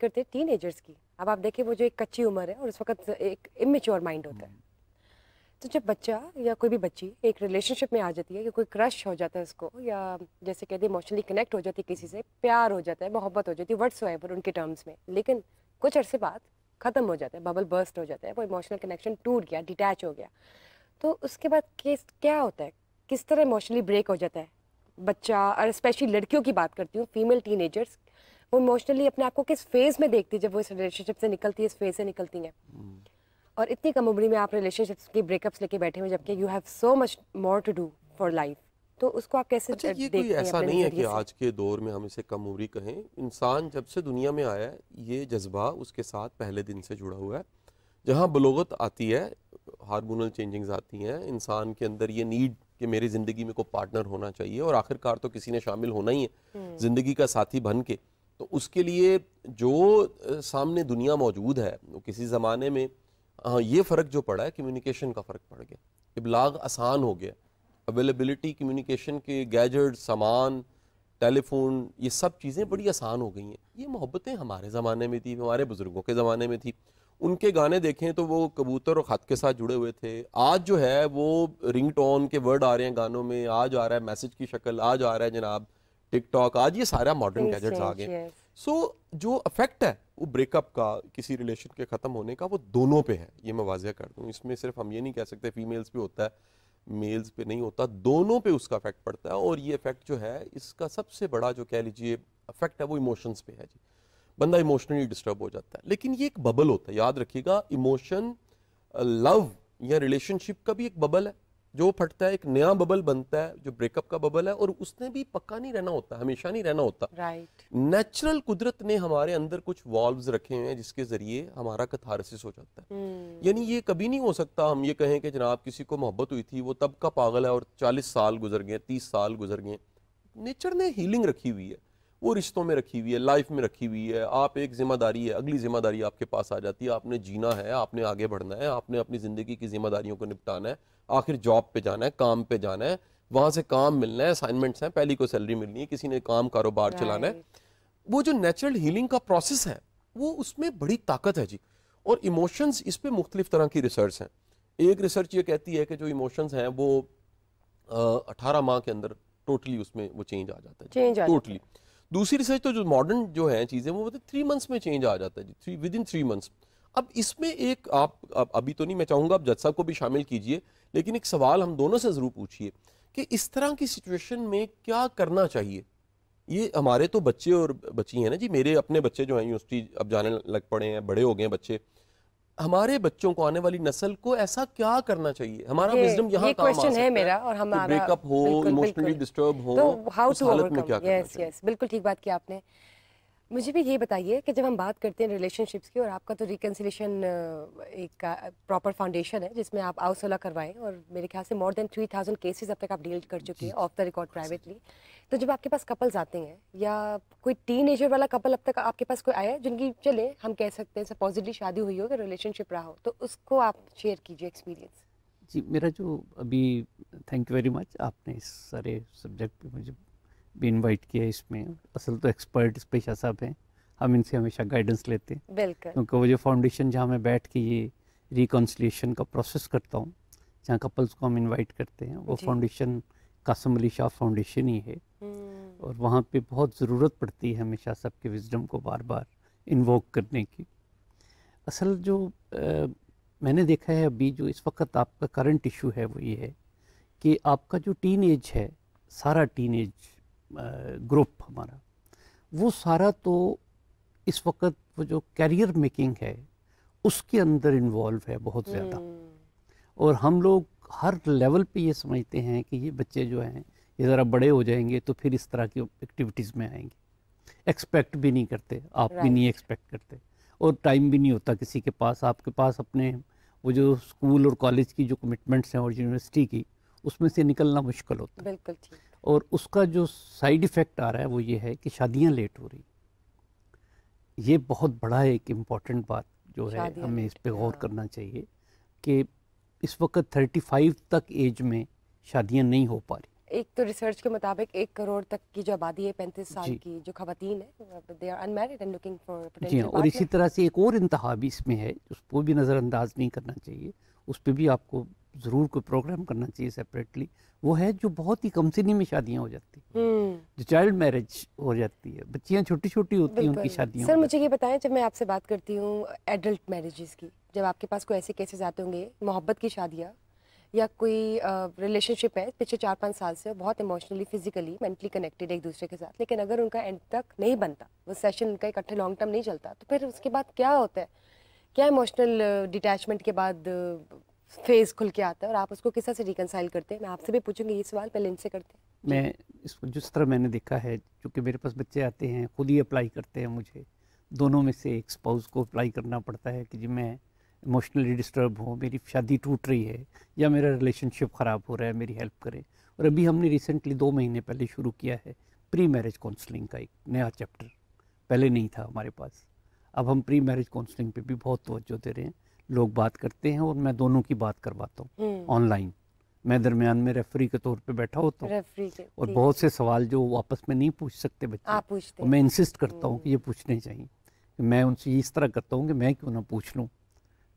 करते tin agers की अब आप देखें वो जो एक कच्ची उम्र है और उस वक्त एक इमेच्योर माइंड होता है हम्म। तो जब बच्चा या कोई भी बच्ची एक रिलेशनशिप में आ जाती है या कोई क्रश हो जाता है उसको या जैसे कहते हैं इमोशनली कनेक्ट हो जाती है किसी से प्यार हो जाता है मोहब्बत हो जाती है वर्ड्स एवर उनके टर्म्स में लेकिन कुछ अरसे बाद ख़त्म हो जाता है बबल बर्स्ट हो जाता है वो इमोशनल कनेक्शन टूट गया डिटैच हो गया तो उसके बाद केस क्या होता है किस तरह इमोशनली ब्रेक हो जाता है बच्चा और स्पेशली लड़कियों की बात करती हूँ फीमेल टीनेजर्स वो इमोशनली अपने आप को किस फेज में देखती है जब वो इस रिलेशनशिप से निकलती है इस फेज से निकलती हैं hmm. और इतनी कम उम्र में आप रिलेशनशिप्स की ब्रेकअप्स लेके बैठे हुए जबकि you have so much more to do for life तो उसको आप कैसे अच्छा, ये कोई ऐसा नहीं है कि आज के दौर में हम इसे कम उम्री कहें इंसान जब से दुनिया में आया है ये जज्बा उसके साथ पहले दिन से जुड़ा हुआ है जहाँ बलोगत आती है हार्मोनल चेंजिंग्स आती हैं इंसान के अंदर ये नीड कि मेरी ज़िंदगी में कोई पार्टनर होना चाहिए और आखिरकार तो किसी ने शामिल होना ही है hmm. ज़िंदगी का साथी बन के तो उसके लिए जो सामने दुनिया मौजूद है वो किसी ज़माने में हाँ ये फ़र्क जो पड़ा है कम्युनिकेशन का फ़र्क पड़ गया इबलाग आसान हो गया अवेलेबिलिटी कम्युनिकेशन के गैजेट सामान टेलीफोन ये सब चीज़ें बड़ी आसान हो गई हैं ये मोहब्बतें हमारे ज़माने में थी हमारे बुज़ुर्गों के ज़माने में थी उनके गाने देखें तो वो कबूतर और ख़त के साथ जुड़े हुए थे आज जो है वो रिंग के वर्ड आ रहे हैं गानों में आज आ रहा है मैसेज की शक्ल आज आ रहा है जनाब टिकटॉक आज ये सारा मॉडर्न गैजेट्स आ गए सो जो अफेक्ट है वो ब्रेकअप का किसी रिलेशन के ख़त्म होने का वो दोनों पे है ये मैं वाजिया कर दूँ इसमें सिर्फ हम ये नहीं कह सकते फीमेल्स पे होता है मेल्स पे नहीं होता दोनों पे उसका इफेक्ट पड़ता है और ये इफेक्ट जो है इसका सबसे बड़ा जो कह लीजिए अफेक्ट है वो इमोशंस पे है जी बंदा इमोशनली डिस्टर्ब हो जाता है लेकिन ये एक बबल होता है याद रखिएगा इमोशन लव या रिलेशनशिप का भी एक बबल है जो फटता है एक नया बबल बनता है जो ब्रेकअप का बबल है और उसने भी पक्का नहीं रहना होता हमेशा नहीं रहना होता राइट नेचुरल कुदरत ने हमारे अंदर कुछ वॉल्व्स रखे हुए हैं जिसके जरिए हमारा कथारसिस हो जाता है hmm. यानी ये कभी नहीं हो सकता हम ये कहें कि जनाब किसी को मोहब्बत हुई थी वो तब का पागल है और चालीस साल गुजर गए तीस साल गुजर गए नेचर ने हीलिंग रखी हुई है वो रिश्तों में रखी हुई है लाइफ में रखी हुई है आप एक जिम्मेदारी है अगली जिम्मेदारी आपके पास आ जाती है आपने जीना है आपने आगे बढ़ना है आपने अपनी ज़िंदगी की जिम्मेदारियों को निपटाना है आखिर जॉब पे जाना है काम पे जाना है वहाँ से काम मिलना है असाइनमेंट्स हैं पहली को सैलरी मिलनी है किसी ने काम कारोबार चलाना है वो जो नेचुरल हीलिंग का प्रोसेस है वो उसमें बड़ी ताकत है जी और इमोशंस इस पर मुख्तलिफ तरह की रिसर्च हैं एक रिसर्च ये कहती है कि जो इमोशंस हैं वो अठारह माह के अंदर टोटली उसमें वो चेंज आ जाता है टोटली दूसरी रिसर्च तो जो मॉडर्न जो है चीज़ें वो मतलब थ्री मंथ्स में चेंज आ जाता है three within three months अब इसमें एक आप, आप अभी तो नहीं मैं चाहूँगा आप जज साहब को भी शामिल कीजिए लेकिन एक सवाल हम दोनों से ज़रूर पूछिए कि इस तरह की सिचुएशन में क्या करना चाहिए ये हमारे तो बच्चे और बच्ची हैं ना जी मेरे अपने बच्चे जो हैं यूनिवर्सिटी अब जाने लग पड़े हैं बड़े हो गए हैं बच्चे हमारे बच्चों को आने वाली नस्ल को ऐसा क्या करना चाहिए हमारा विजडम यहाँ क्वेश्चन है मेरा और हमारा ब्रेकअप हो इमोशनली डिस्टर्ब हो तो हाउ टू में क्या यस यस बिल्कुल ठीक बात की आपने मुझे भी ये बताइए कि जब हम बात करते हैं रिलेशनशिप्स की और आपका तो रिकनसिलेशन एक प्रॉपर फाउंडेशन है जिसमें आप आउसोला करवाएं और मेरे ख्याल से more than three thousand cases अब तक आप डील कर चुके हैं ऑफ द रिकॉर्ड प्राइवेटली तो जब आपके पास कपल्स आते हैं या कोई टीन एजर वाला कपल अब तक आपके पास कोई आया है जिनकी चले हम कह सकते हैं सपोजिटली शादी हुई हो या रिलेशनशिप रहा हो तो उसको आप शेयर कीजिए एक्सपीरियंस जी मेरा जो अभी थैंक यू वेरी मच आपने इस सारे सब्जेक्ट पे मुझे भी इनवाइट किया इसमें असल तो एक्सपर्ट पेशा साहब हैं हम इनसे हमेशा गाइडेंस लेते हैं बिल्कुल क्योंकि वो जो फाउंडेशन जहाँ मैं बैठ के ये रिकॉन्सलेशन का प्रोसेस करता हूँ जहाँ कपल्स को हम इन्वाइट करते हैं वो फाउंडेशन कासम अली शाह फाउंडेशन ही है हम्म। और वहाँ पे बहुत ज़रूरत पड़ती है हमेशा सबके विजडम को बार बार इन्वोक करने की असल जो आ, मैंने देखा है अभी जो इस वक्त आपका करंट इशू है वो ये है कि आपका जो टीन है सारा टीन एज ग्रुप हमारा वो सारा तो इस वक्त वो जो कैरियर मेकिंग है उसके अंदर इन्वॉल्व है बहुत ज़्यादा हम्म। और हम लोग हर लेवल पे ये समझते हैं कि ये बच्चे जो हैं ये ज़रा बड़े हो जाएंगे तो फिर इस तरह की एक्टिविटीज़ में आएंगे एक्सपेक्ट भी नहीं करते आप right. भी नहीं एक्सपेक्ट करते और टाइम भी नहीं होता किसी के पास आपके पास अपने वो जो स्कूल और कॉलेज की जो कमिटमेंट्स हैं और यूनिवर्सिटी की उसमें से निकलना मुश्किल होता है बिल्कुल ठीक और उसका जो साइड इफ़ेक्ट आ रहा है वो ये है कि शादियाँ लेट हो रही ये बहुत बड़ा एक इम्पॉर्टेंट बात जो है हमें इस पर गौर हाँ। करना चाहिए कि इस वक्त थर्टी तक एज में शादियाँ नहीं हो पा रही एक तो रिसर्च के मुताबिक एक करोड़ तक की जो आबादी है पैंतीस साल की जो खातन है they are and looking for जी हाँ और इसी तरह से एक और इंतहा भी इसमें है उसको भी नज़रअंदाज नहीं करना चाहिए उस पर भी आपको ज़रूर कोई प्रोग्राम करना चाहिए सेपरेटली वो है जो बहुत ही कम सिनी में शादियाँ हो जाती हैं हम्म। जो चाइल्ड मैरिज हो जाती है बच्चियाँ छोटी छोटी होती हैं उनकी शादियाँ सर मुझे ये बताएं जब मैं आपसे बात करती हूँ एडल्ट मैरिजेस की जब आपके पास कोई ऐसे केसेस आते होंगे मोहब्बत की शादियाँ या कोई रिलेशनशिप है पिछले चार पाँच साल से बहुत इमोशनली फिजिकली मेंटली कनेक्टेड एक दूसरे के साथ लेकिन अगर उनका एंड तक नहीं बनता वो सेशन उनका इकट्ठे लॉन्ग टर्म नहीं चलता तो फिर उसके बाद क्या होता है क्या इमोशनल डिटैचमेंट के बाद फेज खुल के आता है और आप उसको किस तरह से रिकनसाइल करते हैं मैं आपसे भी पूछूंगी ये सवाल पहले इनसे करते हैं मैं इसको जिस तरह मैंने देखा है चूँकि मेरे पास बच्चे आते हैं खुद ही अप्लाई करते हैं मुझे दोनों में से एक स्पाउस को अप्लाई करना पड़ता है कि जी मैं इमोशनली डिस्टर्ब हो मेरी शादी टूट रही है या मेरा रिलेशनशिप ख़राब हो रहा है मेरी हेल्प करें और अभी हमने रिसेंटली दो महीने पहले शुरू किया है प्री मैरिज काउंसलिंग का एक नया चैप्टर पहले नहीं था हमारे पास अब हम प्री मैरिज काउंसलिंग पे भी बहुत तवज्जो दे रहे हैं लोग बात करते हैं और मैं दोनों की बात करवाता हूँ ऑनलाइन हम्म। मैं दरमियान में रेफरी के तौर पे बैठा होता हूँ और बहुत से सवाल जो आपस में नहीं पूछ सकते बच्चे और मैं इंसिस्ट करता हूँ कि ये हम्म। पूछने चाहिए मैं उनसे इस तरह करता हूँ कि मैं क्यों ना पूछ लूँ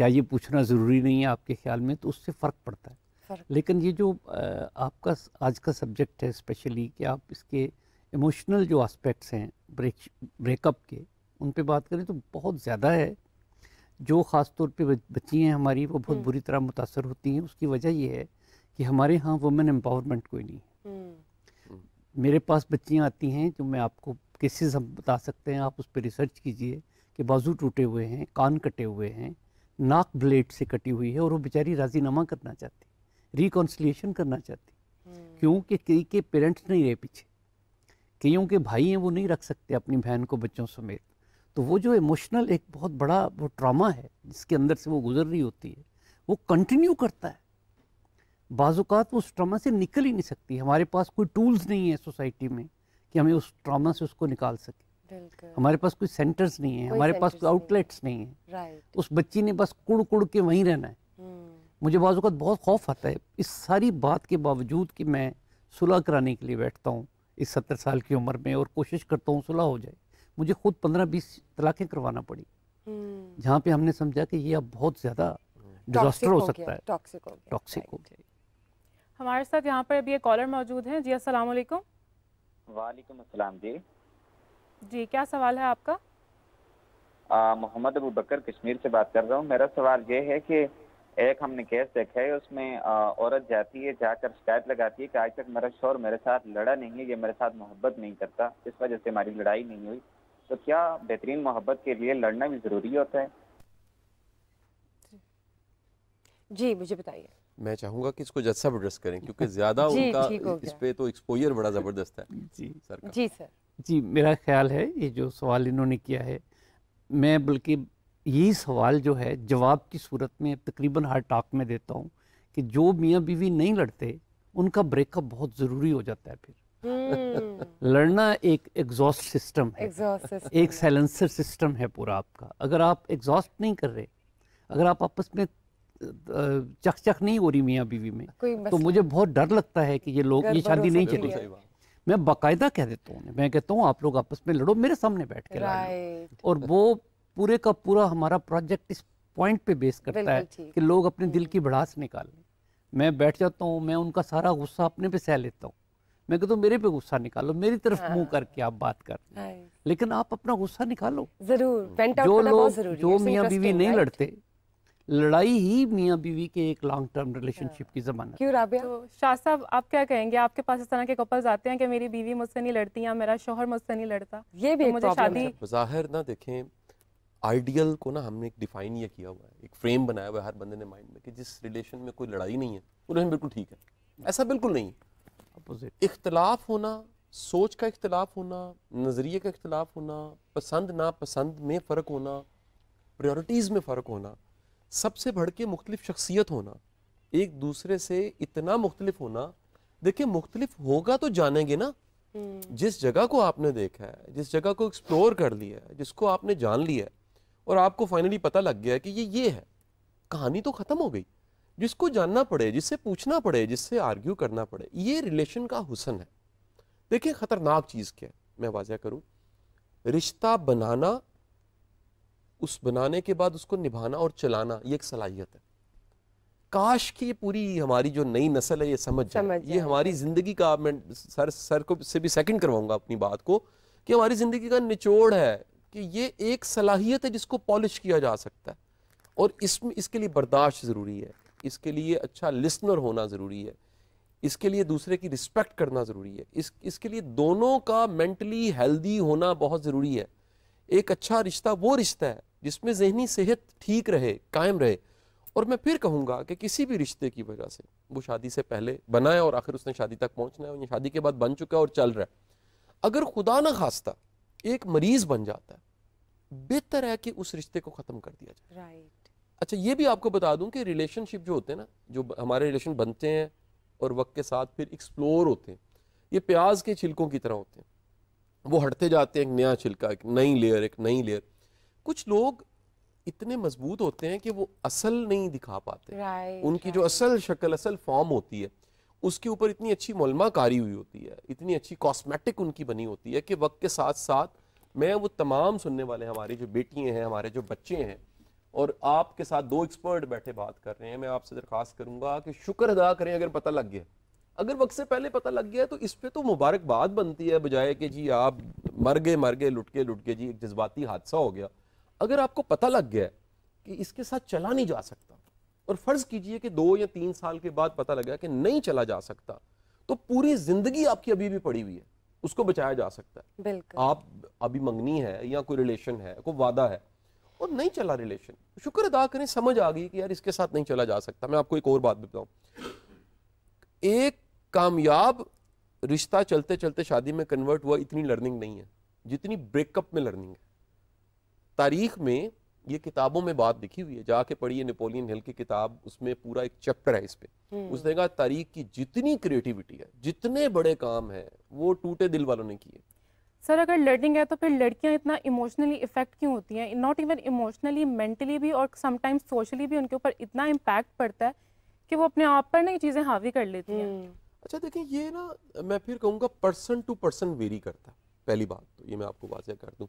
क्या ये पूछना ज़रूरी नहीं है आपके ख्याल में तो उससे फ़र्क पड़ता है लेकिन ये जो आपका आज का सब्जेक्ट है स्पेशली कि आप इसके इमोशनल जो आस्पेक्ट्स हैं ब्रेक ब्रेकअप के उन पर बात करें तो बहुत ज़्यादा है जो ख़ास तौर पर बच्ची हैं हमारी वो बहुत हम्म। बुरी तरह मुतासर होती हैं उसकी वजह ये है कि हमारे यहाँ वुमेन एम्पावरमेंट कोई नहीं है हम्म। मेरे पास बच्चियाँ आती हैं जो मैं आपको केसेस हम बता सकते हैं आप उस पर रिसर्च कीजिए कि बाजू टूटे हुए हैं कान कटे हुए हैं नाक ब्लेड से कटी हुई है और वो बेचारी राजीनामा करना चाहती रिकॉन्सिलियेशन करना चाहती हम्म। क्योंकि कई के पेरेंट्स नहीं रहे पीछे कईयों के भाई हैं वो नहीं रख सकते अपनी बहन को बच्चों समेत तो वो जो इमोशनल एक बहुत बड़ा वो ट्रामा है जिसके अंदर से वो गुजर रही होती है वो कंटिन्यू करता है बाजुकात वो उस ट्रामा से निकल ही नहीं सकती हमारे पास कोई टूल्स नहीं है सोसाइटी में कि हमें उस ट्रामा से उसको निकाल सकें हमारे पास कोई सेंटर्स नहीं है हमारे पास कोई आउटलेट्स नहीं है उस बच्ची ने बस कुड़ कुड़ के वहीं रहना है हम्म। मुझे का बहुत खौफ आता है इस सारी बात के बावजूद कि मैं सुलह कराने के लिए बैठता हूँ इस सत्तर साल की उम्र में और कोशिश करता हूँ सुलह हो जाए मुझे खुद पंद्रह बीस तलाक़ें करवाना पड़ी हम्म। जहाँ पे हमने समझा कि ये अब बहुत ज़्यादा डिजास्टर हो सकता है टॉक्सिक हो गया हमारे साथ यहाँ पर अभी एक कॉलर मौजूद हैं जी असल वालेकुम जी जी क्या सवाल है आपका मोहम्मद अबू बकर कश्मीर से बात कर रहा हूँ मेरा सवाल ये है कि एक हमने केस देखा है उसमें औरत जाती है जाकर शिकायत लगाती है कि आज तक मेरा शोर मेरे साथ लड़ा नहीं है ये मेरे साथ मोहब्बत नहीं करता इस वजह से हमारी लड़ाई नहीं हुई तो क्या बेहतरीन मोहब्बत के लिए लड़ना भी ज़रूरी होता है जी मुझे बताइए मैं चाहूंगा कि इसको जज साहब एड्रेस करें क्योंकि ज्यादा उनका इस पे तो एक्सपोजर बड़ा जबरदस्त है जी सर जी सर जी मेरा ख्याल है ये जो सवाल इन्होंने किया है मैं बल्कि यही सवाल जो है जवाब की सूरत में तकरीबन हर टॉक में देता हूँ कि जो मियाँ बीवी नहीं लड़ते उनका ब्रेकअप बहुत ज़रूरी हो जाता है फिर हम्म। लड़ना एक एग्जॉस्ट सिस्टम है एक साइलेंसर सिस्टम है पूरा आपका अगर आप एग्जॉस्ट नहीं कर रहे अगर आप आपस में चकचक नहीं हो रही मियाँ बीवी में तो मुझे बहुत डर लगता है कि ये लोग ये शादी नहीं चलेगी मैं बाकायदा कह देता हूँ मैं कहता हूँ आप लोग आपस में लड़ो मेरे सामने बैठ के लड़ो और वो पूरे का पूरा हमारा प्रोजेक्ट इस पॉइंट पे बेस करता है कि लोग अपने दिल हम्म। की भड़ास निकालें मैं बैठ जाता हूँ मैं उनका सारा गुस्सा अपने पे सह लेता हूँ मैं कहता हूँ मेरे पे गुस्सा निकालो मेरी तरफ मुंह हाँ। करके आप बात कर लेकिन आप अपना गुस्सा निकालो जरूर जो लोग जो मियाँ बीवी नहीं लड़ते लड़ाई ही मियाँ बीवी के एक लॉन्ग टर्म रिलेशनशिप की जमानत क्यों राबिया तो शाह साहब आप क्या कहेंगे आपके पास इस तरह के कपल्स आते हैं कि मेरी बीवी मुझसे नहीं लड़ती या मेरा शोहर मुझसे नहीं लड़ता ये भी तो मुझे शादी बाहर ना देखें आइडियल को ना हमने एक डिफाइन ये किया हुआ है एक फ्रेम बनाया हुआ है हर बंदे ने माइंड में कि जिस रिलेशन में कोई लड़ाई नहीं है वो रिलेशन बिल्कुल ठीक है ऐसा बिल्कुल नहीं अपोजिट इख्तलाफ होना सोच का इख्तलाफ होना नज़रिए का इख्तलाफ होना पसंद नापसंद में फ़र्क होना प्रायोरिटीज़ में फ़र्क होना सबसे बढ़ के मुख्तलिफ शख्सियत होना एक दूसरे से इतना मुख्तलिफ होना देखिए मुख्तलिफ होगा तो जानेंगे ना हम्म। जिस जगह को आपने देखा है जिस जगह को एक्सप्लोर कर लिया है जिसको आपने जान लिया है और आपको फाइनली पता लग गया है कि ये ये है कहानी तो ख़त्म हो गई जिसको जानना पड़े जिससे पूछना पड़े जिससे आर्ग्यू करना पड़े ये रिलेशन का हुसन है देखिए ख़तरनाक चीज़ क्या है मैं वाजह करूँ रिश्ता बनाना उस बनाने के बाद उसको निभाना और चलाना ये एक सलाहियत है काश कि ये पूरी हमारी जो नई नस्ल है ये समझ जाए ये हमारी ज़िंदगी का मैं सर सर को से भी सेकंड करवाऊंगा अपनी बात को कि हमारी ज़िंदगी का निचोड़ है कि ये एक सलाहियत है जिसको पॉलिश किया जा सकता है और इसमें इसके लिए बर्दाश्त ज़रूरी है इसके लिए अच्छा लिसनर होना ज़रूरी है इसके लिए दूसरे की रिस्पेक्ट करना ज़रूरी है इस इसके लिए दोनों का मेंटली हेल्दी होना बहुत ज़रूरी है एक अच्छा रिश्ता वो रिश्ता है जिसमें जहनी सेहत ठीक रहे कायम रहे और मैं फिर कहूँगा कि किसी भी रिश्ते की वजह से वो शादी से पहले बना है और आखिर उसने शादी तक पहुँचना है और ये शादी के बाद बन चुका है और चल रहा है अगर खुदा न खास्ता एक मरीज बन जाता है बेहतर है कि उस रिश्ते को ख़त्म कर दिया जाए राइट अच्छा ये भी आपको बता दूं कि रिलेशनशिप जो होते हैं ना जो हमारे रिलेशन बनते हैं और वक्त के साथ फिर एक्सप्लोर होते हैं ये प्याज के छिलकों की तरह होते हैं वो हटते जाते हैं एक नया छिलका एक नई लेयर एक नई लेयर कुछ लोग इतने मजबूत होते हैं कि वो असल नहीं दिखा पाते right, उनकी right. जो असल शक्ल असल फॉर्म होती है उसके ऊपर इतनी अच्छी मलमाकारी हुई होती है इतनी अच्छी कॉस्मेटिक उनकी बनी होती है कि वक्त के साथ साथ मैं वो तमाम सुनने वाले हमारी जो बेटियां हैं हमारे जो बच्चे हैं और आपके साथ दो एक्सपर्ट बैठे बात कर रहे हैं मैं आपसे दरख्वास्त करूंगा कि शुक्र अदा करें अगर पता लग गया अगर वक्त से पहले पता लग गया तो इस पर तो मुबारकबाद बनती है बजाय कि जी आप मर गए मर गए लुटके लुटके जी एक जज्बाती हादसा हो गया अगर आपको पता लग गया कि इसके साथ चला नहीं जा सकता और फ़र्ज़ कीजिए कि दो या तीन साल के बाद पता लग गया कि नहीं चला जा सकता तो पूरी ज़िंदगी आपकी अभी भी पड़ी हुई है उसको बचाया जा सकता है आप अभी मंगनी है या कोई रिलेशन है कोई वादा है और नहीं चला रिलेशन शुक्र अदा करें समझ आ गई कि यार इसके साथ नहीं चला जा सकता मैं आपको एक और बात बताऊँ एक कामयाब रिश्ता चलते चलते शादी में कन्वर्ट हुआ इतनी लर्निंग नहीं है जितनी ब्रेकअप में लर्निंग है तारीख में ये किताबों में बात लिखी हुई है जाके पढ़िए नेपोलियन हिल की किताब उसमें पूरा एक चैप्टर है इस पर हम्म। उसने कहा तारीख की जितनी क्रिएटिविटी है जितने बड़े काम है वो टूटे दिल वालों ने किए सर अगर लर्निंग है तो फिर लड़कियां इतना इमोशनली इफेक्ट क्यों होती हैं नॉट इवन इमोशनली मेंटली भी और समटाइम्स सोशली भी उनके ऊपर इतना इम्पैक्ट पड़ता है कि वो अपने आप पर ना ये चीज़ें हावी कर लेती हैं हम्म। अच्छा देखिए ये ना मैं फिर कहूँगा पर्सन टू पर्सन वेरी करता है पहली बात तो ये मैं आपको वाजह कर दूँ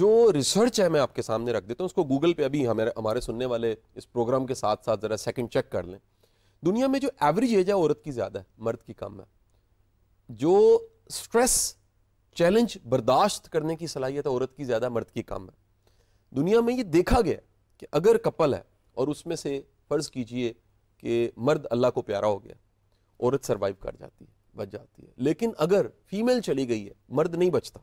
जो रिसर्च है मैं आपके सामने रख देता हूँ उसको गूगल पे अभी हमारे हमारे सुनने वाले इस प्रोग्राम के साथ साथ ज़रा सेकंड चेक कर लें दुनिया में जो एवरेज एज है औरत की ज़्यादा है मर्द की कम है जो स्ट्रेस चैलेंज बर्दाश्त करने की सलाहियत है औरत की ज़्यादा मर्द की कम है दुनिया में ये देखा गया कि अगर कपल है और उसमें से फ़र्ज़ कीजिए कि मर्द अल्लाह को प्यारा हो गया औरत सरवाइव कर जाती है बच जाती है लेकिन अगर फीमेल चली गई है मर्द नहीं बचता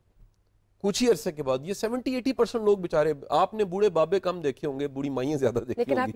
कुछ ही अरसे के बाद ये सेवेंटी एटी परसेंट लोग बेचारे आपने बूढ़े बाबे कम देखे होंगे बूढ़ी माइया ज्यादा देखी होंगी